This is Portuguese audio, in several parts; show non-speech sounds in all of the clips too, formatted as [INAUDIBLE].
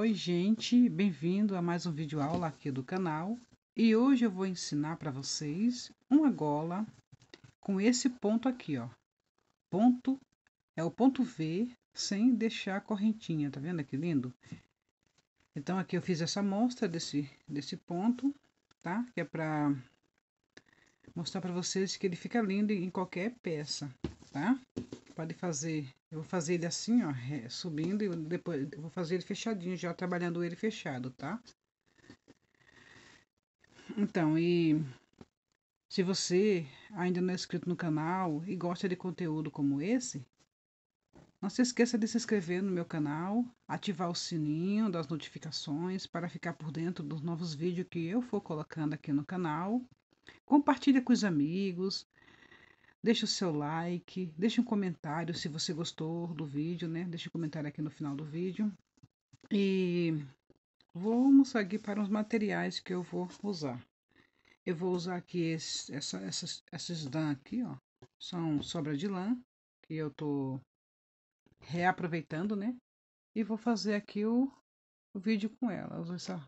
Oi gente, bem-vindo a mais um vídeo aula aqui do canal e hoje eu vou ensinar para vocês uma gola com esse ponto aqui, ó. Ponto é o ponto V sem deixar a correntinha, tá vendo que lindo? Então aqui eu fiz essa mostra desse desse ponto, tá? Que é para mostrar para vocês que ele fica lindo em qualquer peça, tá? pode fazer, eu vou fazer ele assim, ó, subindo e depois eu vou fazer ele fechadinho, já trabalhando ele fechado, tá? Então, e se você ainda não é inscrito no canal e gosta de conteúdo como esse, não se esqueça de se inscrever no meu canal, ativar o sininho das notificações para ficar por dentro dos novos vídeos que eu for colocando aqui no canal. Compartilha com os amigos, Deixe o seu like, deixe um comentário se você gostou do vídeo, né? Deixe um comentário aqui no final do vídeo. E vamos aqui para os materiais que eu vou usar. Eu vou usar aqui esse, essa, essas, esses lã aqui, ó. São sobra de lã, que eu tô reaproveitando, né? E vou fazer aqui o, o vídeo com ela. Eu essa,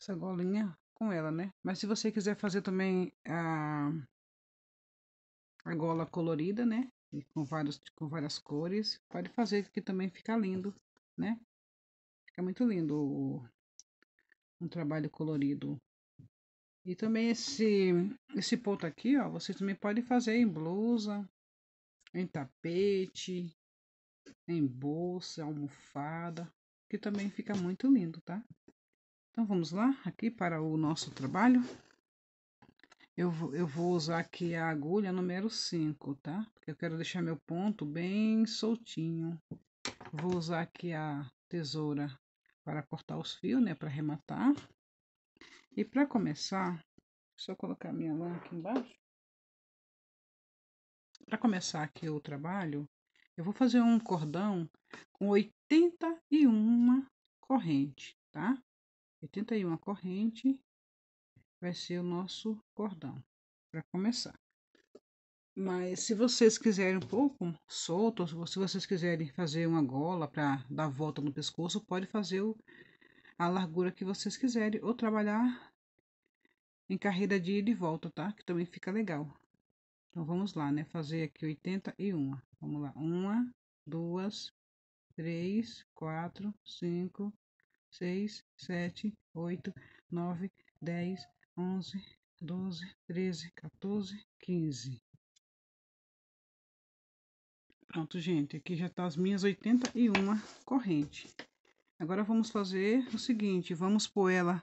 essa golinha com ela, né? Mas se você quiser fazer também a... Ah, a gola colorida, né? E com, vários, com várias cores. Pode fazer que também fica lindo, né? Fica muito lindo o, um trabalho colorido. E também esse, esse ponto aqui, ó, você também pode fazer em blusa, em tapete, em bolsa, almofada, que também fica muito lindo, tá? Então vamos lá aqui para o nosso trabalho. Eu, eu vou usar aqui a agulha número 5, tá? Porque eu quero deixar meu ponto bem soltinho. Vou usar aqui a tesoura para cortar os fios, né? Para arrematar. E para começar, só colocar minha lã aqui embaixo. Para começar aqui o trabalho, eu vou fazer um cordão com 81 corrente, tá? 81 corrente vai ser o nosso cordão, para começar. Mas se vocês quiserem um pouco solto, ou se vocês quiserem fazer uma gola para dar volta no pescoço, pode fazer o, a largura que vocês quiserem, ou trabalhar em carreira de ida e volta, tá? Que também fica legal. Então, vamos lá, né? Fazer aqui 81. Vamos lá. Uma, duas, três, quatro, cinco, seis, sete, oito, nove, dez, onze, doze, treze, 14, quinze. Pronto, gente, aqui já tá as minhas 81 corrente. Agora, vamos fazer o seguinte, vamos pôr ela,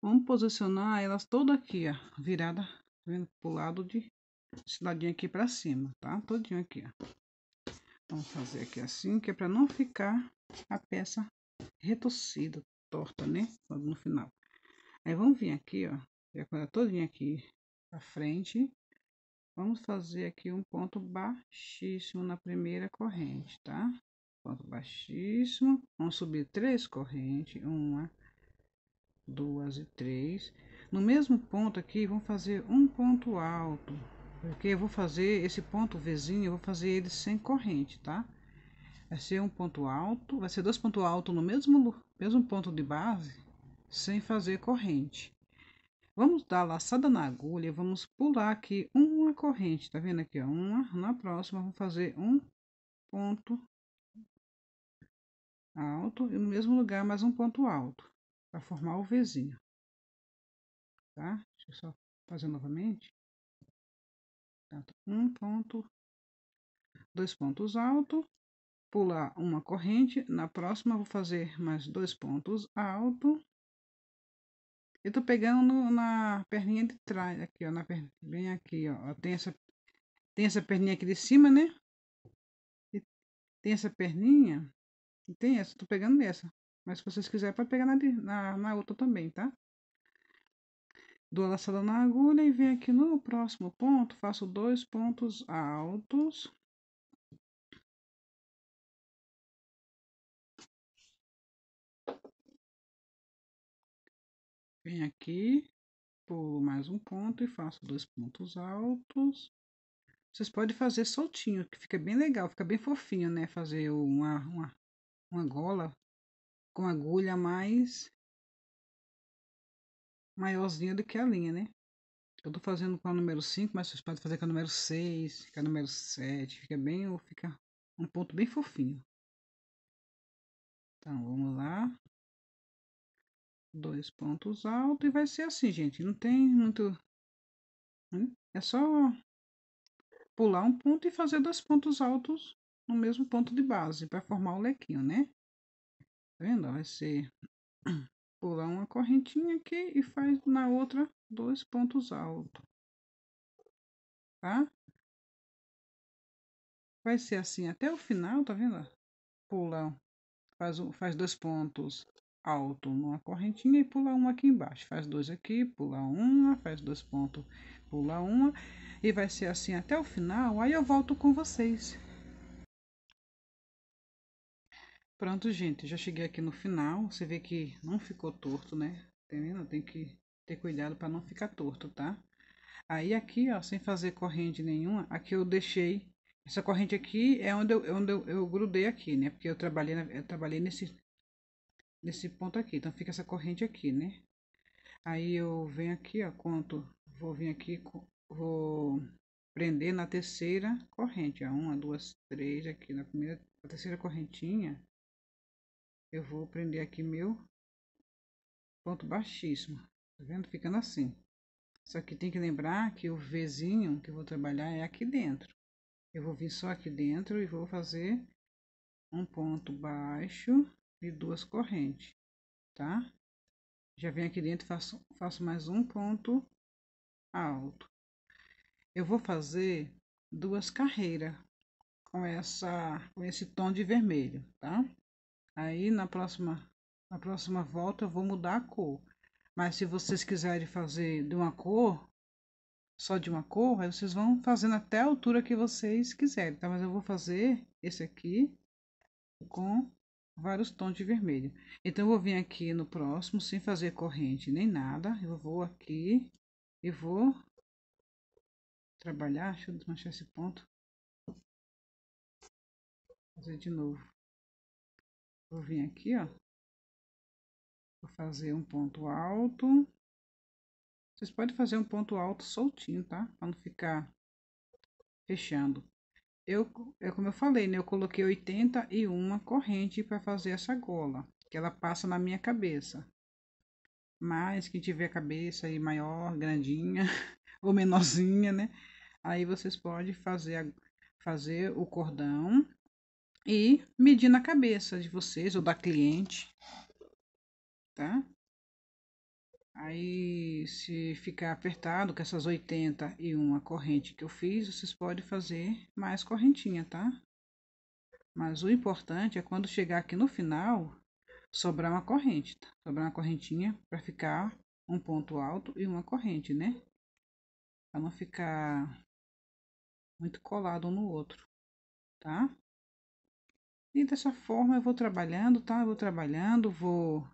vamos posicionar elas toda aqui, ó, virada, tá vendo, pro lado de, esse ladinho aqui pra cima, tá? Todinho aqui, ó. Vamos fazer aqui assim, que é pra não ficar a peça retorcida, torta, né? No final. Aí vamos vir aqui, ó, já é quando todinha aqui pra frente, vamos fazer aqui um ponto baixíssimo na primeira corrente, tá? Ponto baixíssimo, vamos subir três correntes, uma, duas e três. No mesmo ponto aqui, vamos fazer um ponto alto, porque eu vou fazer esse ponto vizinho, eu vou fazer ele sem corrente, tá? Vai ser um ponto alto, vai ser dois pontos altos no mesmo, mesmo ponto de base, sem fazer corrente. Vamos dar laçada na agulha, vamos pular aqui uma corrente, tá vendo aqui, ó? Uma, na próxima, vamos fazer um ponto alto e no mesmo lugar mais um ponto alto, para formar o Vzinho, tá? Deixa eu só fazer novamente. Tá, tá. Um ponto, dois pontos alto, pular uma corrente, na próxima vou fazer mais dois pontos alto, eu tô pegando na perninha de trás, aqui, ó, na perninha bem aqui, ó. Tem essa, tem essa perninha aqui de cima, né? E tem essa perninha, e tem essa, tô pegando nessa. Mas se vocês quiserem, pode pegar na, na, na outra também, tá? Dou a laçada na agulha e venho aqui no próximo ponto, faço dois pontos altos Venho aqui, pulo mais um ponto e faço dois pontos altos. Vocês podem fazer soltinho, que fica bem legal, fica bem fofinho, né? Fazer uma, uma, uma gola com agulha mais maiorzinha do que a linha, né? Eu tô fazendo com a número 5, mas vocês podem fazer com a número 6, com a número 7, fica bem, ou fica um ponto bem fofinho. Então, vamos lá dois pontos altos e vai ser assim, gente. Não tem muito... Né? É só pular um ponto e fazer dois pontos altos no mesmo ponto de base para formar o lequinho, né? Tá vendo? Vai ser [CLEARS THROAT] pular uma correntinha aqui e faz na outra dois pontos altos, tá? Vai ser assim até o final, tá vendo? Pula, faz, faz dois pontos alto numa correntinha e pula uma aqui embaixo. Faz dois aqui, pula uma, faz dois pontos, pula uma. E vai ser assim até o final, aí eu volto com vocês. Pronto, gente, já cheguei aqui no final. Você vê que não ficou torto, né? Entendendo? Né? Tem que ter cuidado para não ficar torto, tá? Aí aqui, ó, sem fazer corrente nenhuma, aqui eu deixei essa corrente aqui é onde eu, onde eu, eu grudei aqui, né? Porque eu trabalhei, eu trabalhei nesse, nesse ponto aqui. Então, fica essa corrente aqui, né? Aí, eu venho aqui, ó, conto, vou vir aqui, vou prender na terceira corrente, ó, uma, duas, três, aqui na primeira, na terceira correntinha, eu vou prender aqui meu ponto baixíssimo, tá vendo? Ficando assim. Só que tem que lembrar que o Vzinho que eu vou trabalhar é aqui dentro. Eu vou vir só aqui dentro e vou fazer um ponto baixo de duas correntes, tá? Já venho aqui dentro, faço, faço mais um ponto alto. Eu vou fazer duas carreiras com essa com esse tom de vermelho, tá? Aí na próxima na próxima volta eu vou mudar a cor. Mas se vocês quiserem fazer de uma cor, só de uma cor, aí vocês vão fazendo até a altura que vocês quiserem, tá? Mas eu vou fazer esse aqui com vários tons de vermelho. Então, eu vou vir aqui no próximo, sem fazer corrente nem nada. Eu vou aqui e vou trabalhar. Deixa eu desmanchar esse ponto. Fazer de novo. Vou vir aqui, ó. Vou fazer um ponto alto. Vocês podem fazer um ponto alto soltinho, tá? Para não ficar fechando. Eu, é como eu falei, né? Eu coloquei 81 corrente para fazer essa gola, que ela passa na minha cabeça. Mas quem tiver a cabeça aí maior, grandinha [LAUGHS] ou menorzinha, né? Aí vocês podem fazer, a, fazer o cordão e medir na cabeça de vocês ou da cliente, tá? Aí, se ficar apertado com essas 80 e uma corrente que eu fiz, vocês podem fazer mais correntinha, tá? Mas o importante é quando chegar aqui no final, sobrar uma corrente, tá? Sobrar uma correntinha para ficar um ponto alto e uma corrente, né? Para não ficar muito colado um no outro, tá? E dessa forma eu vou trabalhando, tá? Eu vou trabalhando, vou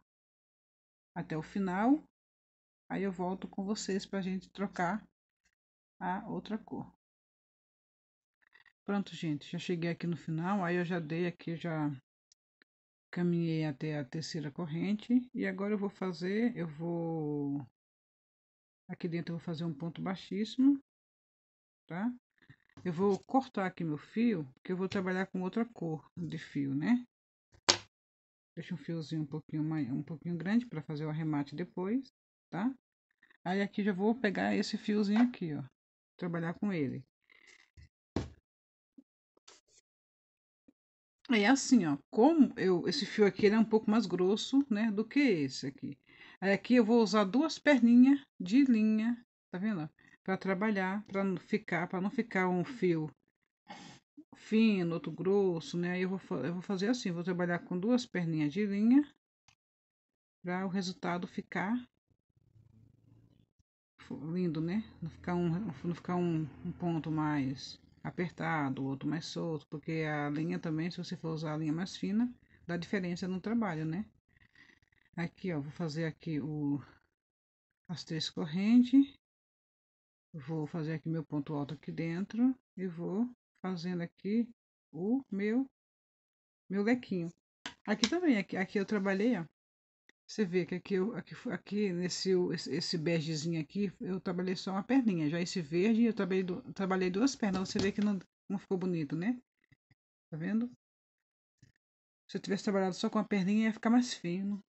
até o final Aí eu volto com vocês para a gente trocar a outra cor. Pronto, gente, já cheguei aqui no final, aí eu já dei aqui, já caminhei até a terceira corrente. E agora eu vou fazer, eu vou... Aqui dentro eu vou fazer um ponto baixíssimo, tá? Eu vou cortar aqui meu fio, porque eu vou trabalhar com outra cor de fio, né? Deixa um fiozinho um pouquinho, mais, um pouquinho grande para fazer o arremate depois tá? Aí aqui já vou pegar esse fiozinho aqui, ó, trabalhar com ele. É assim, ó, como eu, esse fio aqui é um pouco mais grosso, né, do que esse aqui. Aí aqui eu vou usar duas perninhas de linha, tá vendo? Para trabalhar, para não ficar, para não ficar um fio fino, outro grosso, né? Aí eu vou, eu vou fazer assim, vou trabalhar com duas perninhas de linha, para o resultado ficar lindo, né? Não ficar um, não ficar um, um ponto mais apertado, outro mais solto, porque a linha também, se você for usar a linha mais fina, dá diferença no trabalho, né? Aqui, ó, vou fazer aqui o as três correntes, vou fazer aqui meu ponto alto aqui dentro e vou fazendo aqui o meu meu lequinho. Aqui também, aqui, aqui eu trabalhei, ó, você vê que aqui, eu, aqui, aqui nesse esse, begezinho aqui, eu trabalhei só uma perninha. Já esse verde, eu trabalhei, trabalhei duas pernas. Você vê que não, não ficou bonito, né? Tá vendo? Se eu tivesse trabalhado só com a perninha, ia ficar mais fino.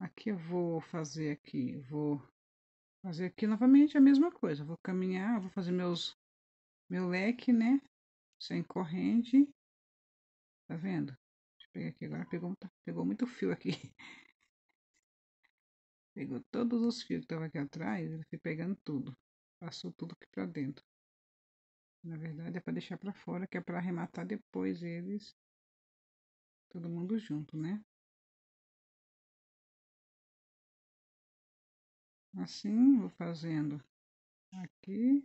Aqui eu vou fazer aqui, vou fazer aqui novamente a mesma coisa. Vou caminhar, vou fazer meus, meu leque, né? Sem corrente. Tá vendo? Pega aqui agora, pegou, pegou muito fio aqui. [LAUGHS] Pegou todos os fios que estavam aqui atrás, ele foi pegando tudo. Passou tudo aqui pra dentro. Na verdade é pra deixar pra fora, que é pra arrematar depois eles. Todo mundo junto, né? Assim, vou fazendo aqui.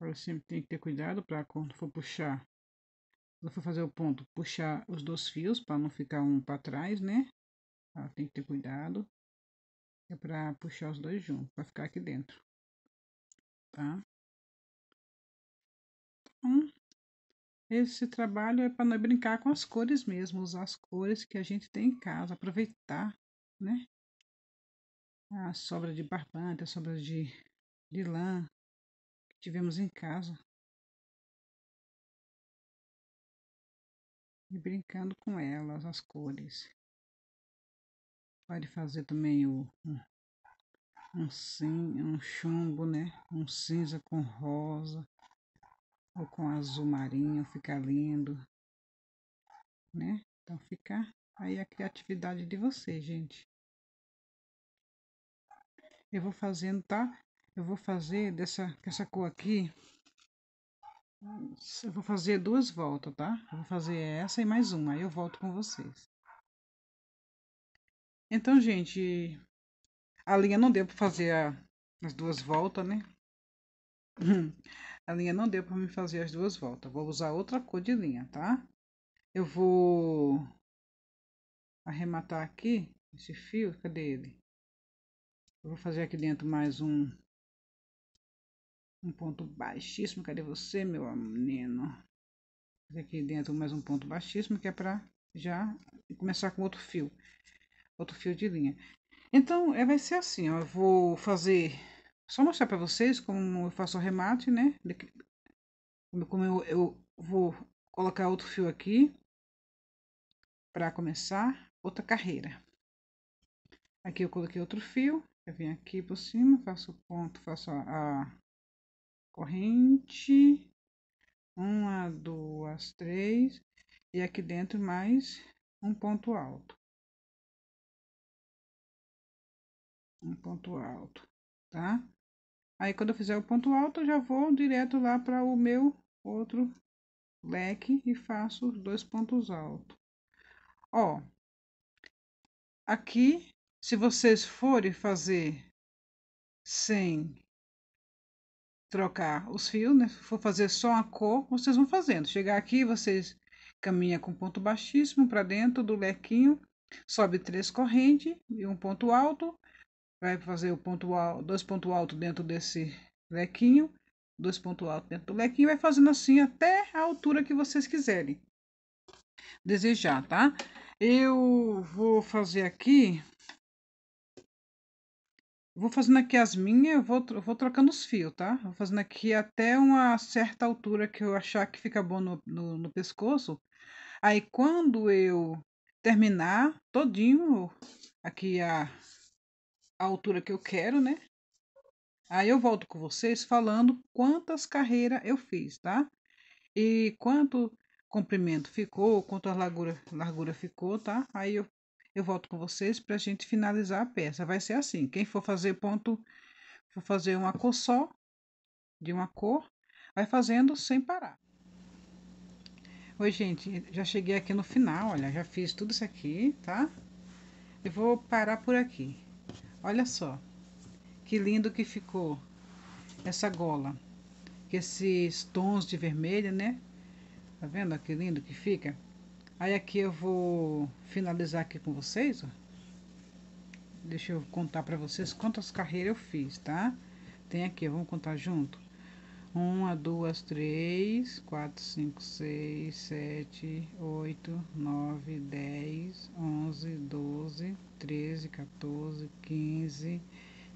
Eu sempre tem que ter cuidado para quando for puxar, quando for fazer o ponto, puxar os dois fios para não ficar um para trás, né? Ela tem que ter cuidado. É para puxar os dois juntos, para ficar aqui dentro. Tá? Então, esse trabalho é para não brincar com as cores mesmo, usar as cores que a gente tem em casa, aproveitar, né? A sobra de barbante, a sobra de, de lã, Tivemos em casa. E brincando com elas, as cores. Pode fazer também o, um, cin, um chumbo, né? Um cinza com rosa ou com azul marinho, fica lindo, né? Então fica aí a criatividade de vocês, gente. Eu vou fazendo, tá? eu vou fazer dessa essa cor aqui eu vou fazer duas voltas tá eu vou fazer essa e mais uma aí eu volto com vocês então gente a linha não deu para fazer a, as duas voltas né a linha não deu para me fazer as duas voltas vou usar outra cor de linha tá eu vou arrematar aqui esse fio cadê ele eu vou fazer aqui dentro mais um um ponto baixíssimo. Cadê você, meu menino? Aqui dentro mais um ponto baixíssimo, que é para já começar com outro fio. Outro fio de linha. Então, é, vai ser assim, ó. Eu vou fazer... Só mostrar para vocês como eu faço o remate, né? Como eu, eu vou colocar outro fio aqui para começar outra carreira. Aqui eu coloquei outro fio, eu venho aqui por cima, faço o ponto, faço a, corrente, uma, duas, três, e aqui dentro mais um ponto alto. Um ponto alto, tá? Aí, quando eu fizer o ponto alto, eu já vou direto lá para o meu outro leque e faço dois pontos altos. Ó, aqui, se vocês forem fazer sem trocar os fios, né? Se for fazer só a cor, vocês vão fazendo. Chegar aqui, vocês caminha com ponto baixíssimo para dentro do lequinho, sobe três correntes e um ponto alto, vai fazer o ponto alto, dois pontos altos dentro desse lequinho, dois pontos altos dentro do lequinho, vai fazendo assim até a altura que vocês quiserem desejar, tá? Eu vou fazer aqui Vou fazendo aqui as minhas, eu vou, eu vou trocando os fios, tá? Vou fazendo aqui até uma certa altura que eu achar que fica bom no, no, no pescoço. Aí quando eu terminar todinho aqui a, a altura que eu quero, né? Aí eu volto com vocês falando quantas carreiras eu fiz, tá? E quanto comprimento ficou, quanto a largura, largura ficou, tá? Aí eu eu volto com vocês para a gente finalizar a peça. Vai ser assim: quem for fazer ponto, for fazer uma cor só, de uma cor, vai fazendo sem parar. Oi, gente, já cheguei aqui no final, olha, já fiz tudo isso aqui, tá? Eu vou parar por aqui. Olha só, que lindo que ficou essa gola. Esses tons de vermelho, né? Tá vendo que lindo que fica? Aí aqui eu vou finalizar aqui com vocês, ó. Deixa eu contar pra vocês quantas carreiras eu fiz, tá? Tem aqui, vamos contar junto? Uma, duas, três, quatro, cinco, seis, sete, oito, nove, dez, onze, doze, treze, quatorze, quinze,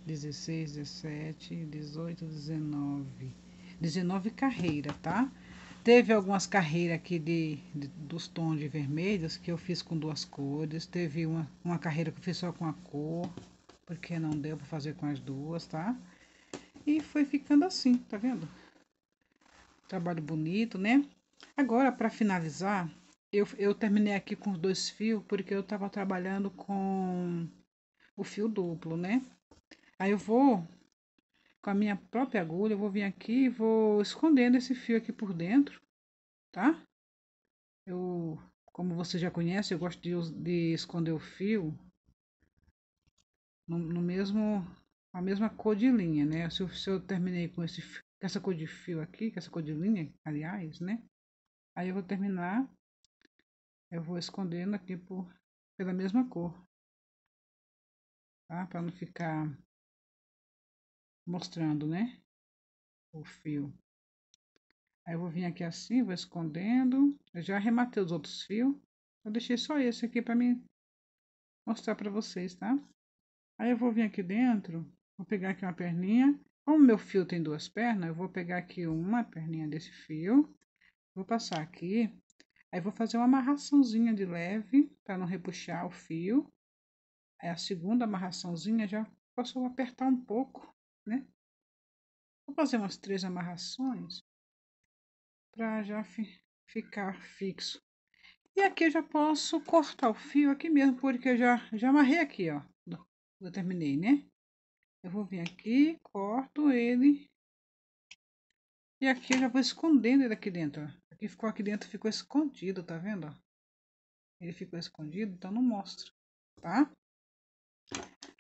dezesseis, dezessete, dezoito, dezenove. Dezenove carreiras, tá? Tá? Teve algumas carreiras aqui de, de, dos tons de vermelhos que eu fiz com duas cores. Teve uma, uma carreira que eu fiz só com a cor, porque não deu para fazer com as duas, tá? E foi ficando assim, tá vendo? Trabalho bonito, né? Agora, para finalizar, eu, eu terminei aqui com os dois fios, porque eu tava trabalhando com o fio duplo, né? Aí eu vou com a minha própria agulha, eu vou vir aqui e vou escondendo esse fio aqui por dentro, tá? Eu, como você já conhece, eu gosto de, de esconder o fio no, no, mesmo, a mesma cor de linha, né? Se, se eu terminei com, esse, com essa cor de fio aqui, com essa cor de linha, aliás, né? Aí eu vou terminar, eu vou escondendo aqui por, pela mesma cor, tá? Para não ficar mostrando, né? O fio. Aí eu vou vir aqui assim, vou escondendo. Eu já arrematei os outros fios. Eu deixei só esse aqui para mim mostrar para vocês, tá? Aí eu vou vir aqui dentro, vou pegar aqui uma perninha. Como meu fio tem duas pernas, eu vou pegar aqui uma perninha desse fio. Vou passar aqui. Aí vou fazer uma amarraçãozinha de leve, para não repuxar o fio. Aí a segunda amarraçãozinha já posso apertar um pouco né? Vou fazer umas três amarrações para já fi ficar fixo. E aqui eu já posso cortar o fio aqui mesmo, porque eu já, já amarrei aqui, ó. Eu terminei, né? Eu vou vir aqui, corto ele. E aqui eu já vou escondendo ele aqui dentro, ó. Aqui ficou aqui dentro, ficou escondido, tá vendo, ó? Ele ficou escondido, então não mostra, tá?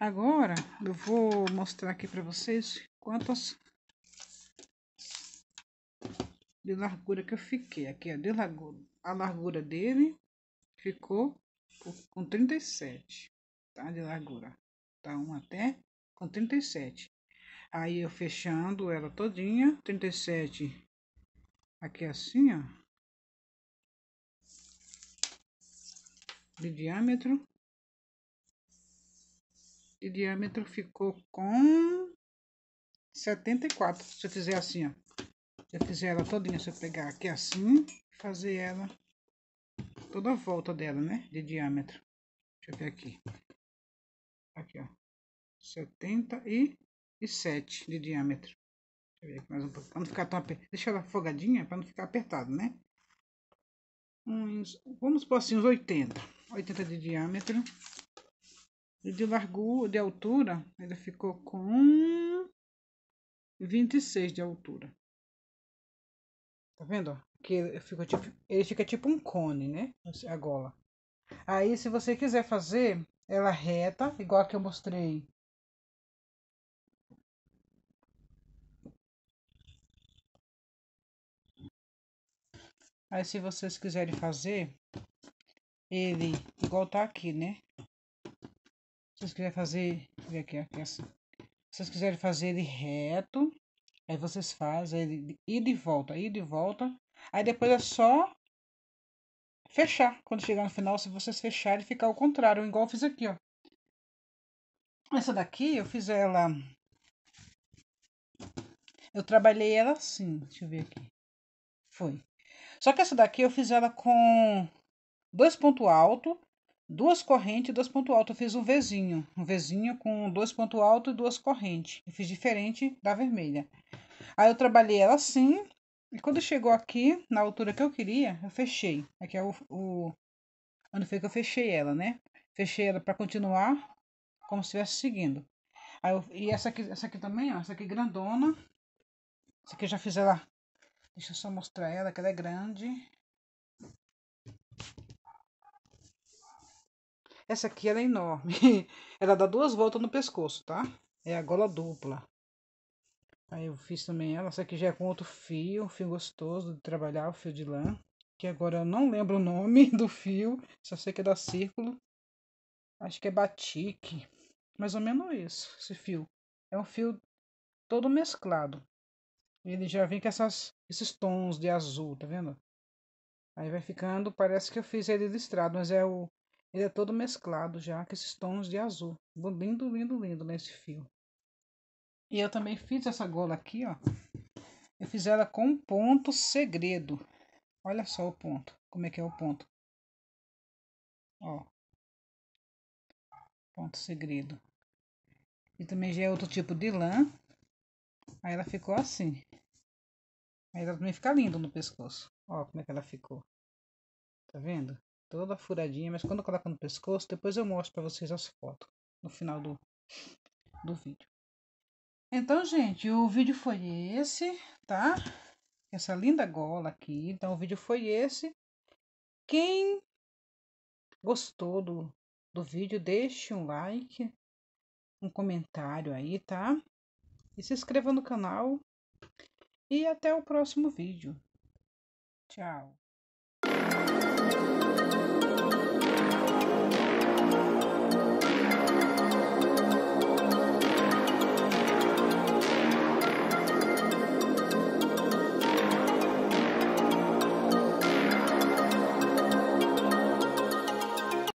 Agora, eu vou mostrar aqui para vocês quantas de largura que eu fiquei. Aqui, a de largura. A largura dele ficou com 37, tá? De largura. Tá? Um até com 37. Aí, eu fechando ela todinha, 37 aqui assim, ó. De diâmetro de diâmetro ficou com 74. Se eu fizer assim, ó. Se eu fizer ela todinha, se eu pegar aqui assim, fazer ela toda a volta dela, né? De diâmetro. Deixa eu ver aqui. Aqui, ó. 77 de diâmetro. Deixa eu ver aqui mais um pouco. Pra não ficar tão apertado. Deixa ela afogadinha para não ficar apertado, né? Uns, vamos por assim, uns 80. 80 de diâmetro. E de largura, de altura, ele ficou com 26 de altura. Tá vendo? Que ele fica tipo, ele fica tipo um cone, né? A gola. Aí, se você quiser fazer ela é reta, igual a que eu mostrei. Aí, se vocês quiserem fazer ele igual tá aqui, né? Assim. vocês quiserem fazer, ver aqui, aqui assim. Se vocês quiserem fazer ele reto, aí vocês fazem ele e de volta, aí de volta. Aí depois é só fechar. Quando chegar no final, se vocês fecharem, ficar ao contrário, igual eu fiz aqui, ó. Essa daqui, eu fiz ela... Eu trabalhei ela assim, deixa eu ver aqui. Foi. Só que essa daqui eu fiz ela com dois pontos altos duas correntes e dois pontos altos. Eu fiz um Vzinho, um Vzinho com dois pontos altos e duas correntes. Eu fiz diferente da vermelha. Aí eu trabalhei ela assim, e quando chegou aqui, na altura que eu queria, eu fechei. Aqui é o, o onde foi que eu fechei ela, né? Fechei ela para continuar como se estivesse seguindo. Aí eu, e essa aqui, essa aqui também, ó, essa aqui grandona. Essa aqui eu já fiz ela. Deixa eu só mostrar ela, que ela é grande. Essa aqui ela é enorme. [LAUGHS] ela dá duas voltas no pescoço, tá? É a gola dupla. Aí eu fiz também ela. Essa aqui já é com outro fio, fio gostoso de trabalhar, o fio de lã. Que agora eu não lembro o nome [LAUGHS] do fio, só sei que é da Círculo. Acho que é batique. Mais ou menos isso, esse fio. É um fio todo mesclado. Ele já vem com essas, esses tons de azul, tá vendo? Aí vai ficando, parece que eu fiz ele listrado, mas é o ele é todo mesclado já com esses tons de azul. Lindo, lindo, lindo nesse fio. E eu também fiz essa gola aqui, ó. Eu fiz ela com ponto segredo. Olha só o ponto. Como é que é o ponto? Ó. Ponto segredo. E também já é outro tipo de lã. Aí ela ficou assim. Aí ela também fica linda no pescoço. Ó como é que ela ficou. Tá vendo? toda furadinha, mas quando eu coloco no pescoço, depois eu mostro para vocês as fotos no final do, do vídeo. Então, gente, o vídeo foi esse, tá? Essa linda gola aqui. Então, o vídeo foi esse. Quem gostou do, do vídeo, deixe um like, um comentário aí, tá? E se inscreva no canal. E até o próximo vídeo. Tchau.